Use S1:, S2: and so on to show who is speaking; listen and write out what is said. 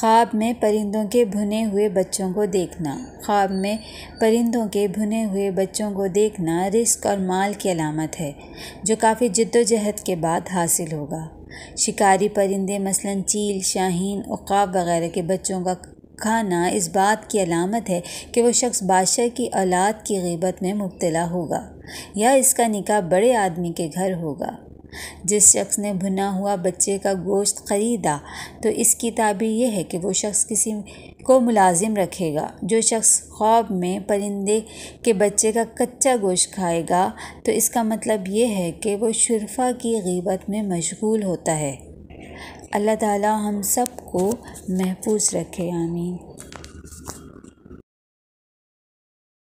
S1: ख्वाब में परिंदों के भुने हुए बच्चों को देखना ख्वाब में परिंदों के भुने हुए बच्चों को देखना रिस्क और माल की अलामत है जो काफ़ी जद्दोजहद के बाद हासिल होगा शिकारी परिंदे मसलन चील शाहीन उकाब वगैरह के बच्चों का खाना इस बात की अलामत है कि वह शख्स बादशाह की औलाद की गबत में मुबतला होगा या इसका निकाह बड़े आदमी के घर होगा जिस शख्स ने भुना हुआ बच्चे का गोश्त ख़रीदा तो इसकी ताबीर यह है कि वो शख्स किसी को मुलाजिम रखेगा जो शख्स ख्वाब में परिंदे के बच्चे का कच्चा गोश्त खाएगा तो इसका मतलब यह है कि वो शुरफा की गीबत में मशगूल होता है अल्लाह ताला हम सब को महफूज रखे आमीन